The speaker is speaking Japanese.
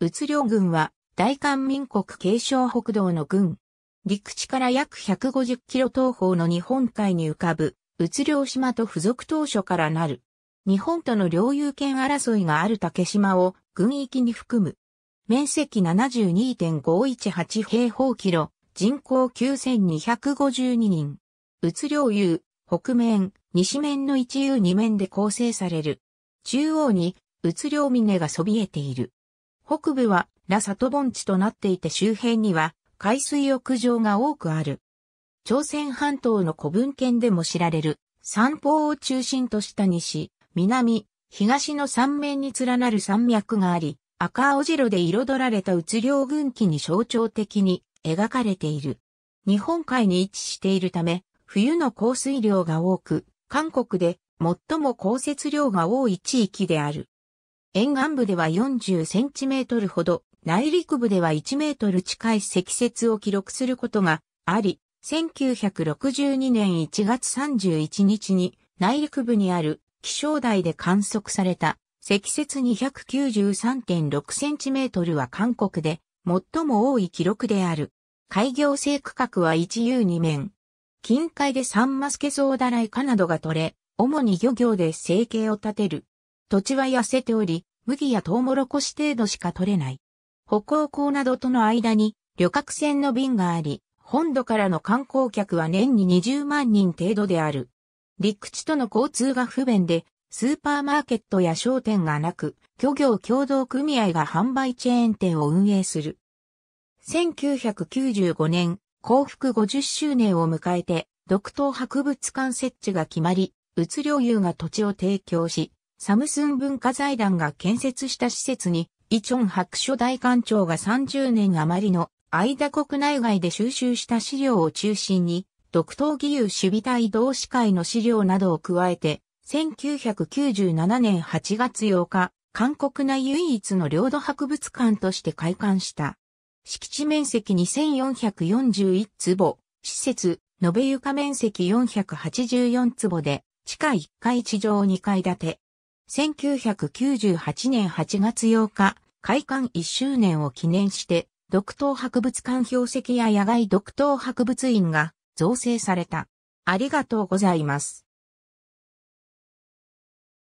宇領軍は大韓民国継承北道の軍。陸地から約150キロ東方の日本海に浮かぶ、宇領島と付属当初からなる。日本との領有権争いがある竹島を軍域に含む。面積72.518平方キロ、人口9252人。宇領有、北面、西面の一遊二面で構成される。中央に宇領峰がそびえている。北部はラ里盆地となっていて周辺には海水浴場が多くある。朝鮮半島の古文献でも知られる山峰を中心とした西、南、東の三面に連なる山脈があり、赤青白で彩られた鬱領軍旗に象徴的に描かれている。日本海に位置しているため、冬の降水量が多く、韓国で最も降雪量が多い地域である。沿岸部では40センチメートルほど、内陸部では1メートル近い積雪を記録することがあり、1962年1月31日に内陸部にある気象台で観測された積雪 293.6cm は韓国で最も多い記録である。海業性区画は一有二面。近海でサンマスケソウダライカなどが取れ、主に漁業で生計を立てる土地は痩せており、麦やトウモロコシ程度しか取れない。歩行港などとの間に旅客船の便があり、本土からの観光客は年に20万人程度である。陸地との交通が不便で、スーパーマーケットや商店がなく、漁業協同組合が販売チェーン店を運営する。1995年、幸福50周年を迎えて、独島博物館設置が決まり、物領有が土地を提供し、サムスン文化財団が建設した施設に、イチョン白書大館長が30年余りの間国内外で収集した資料を中心に、独島義勇守備隊同志会の資料などを加えて、1997年8月8日、韓国内唯一の領土博物館として開館した。敷地面積2441坪、施設、延べ床面積484坪で、地下1階地上2階建て、1998年8月8日、開館1周年を記念して、独島博物館標石や野外独島博物院が造成された。ありがとうございます。